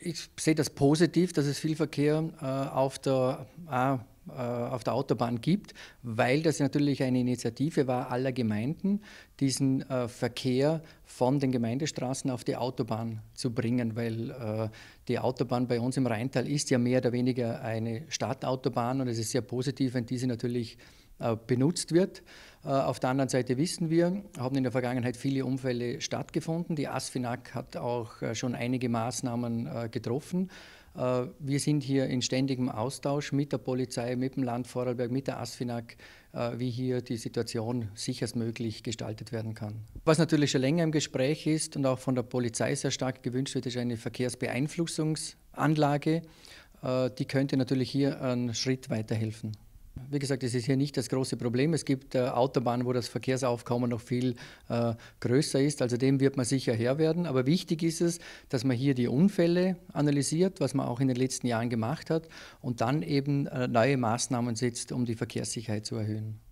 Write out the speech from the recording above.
ich sehe das positiv, dass es viel Verkehr äh, auf, der, äh, äh, auf der Autobahn gibt, weil das natürlich eine Initiative war aller Gemeinden, diesen äh, Verkehr von den Gemeindestraßen auf die Autobahn zu bringen, weil äh, die Autobahn bei uns im Rheintal ist ja mehr oder weniger eine Stadtautobahn und es ist sehr positiv, wenn diese natürlich äh, benutzt wird. Äh, auf der anderen Seite wissen wir, haben in der Vergangenheit viele Unfälle stattgefunden. Die ASFINAG hat auch äh, schon einige Maßnahmen getroffen. Wir sind hier in ständigem Austausch mit der Polizei, mit dem Land Vorarlberg, mit der ASFINAG, wie hier die Situation sicherstmöglich gestaltet werden kann. Was natürlich schon länger im Gespräch ist und auch von der Polizei sehr stark gewünscht wird, ist eine Verkehrsbeeinflussungsanlage. Die könnte natürlich hier einen Schritt weiterhelfen. Wie gesagt, es ist hier nicht das große Problem. Es gibt äh, Autobahnen, wo das Verkehrsaufkommen noch viel äh, größer ist. Also dem wird man sicher Herr werden. Aber wichtig ist es, dass man hier die Unfälle analysiert, was man auch in den letzten Jahren gemacht hat, und dann eben äh, neue Maßnahmen setzt, um die Verkehrssicherheit zu erhöhen.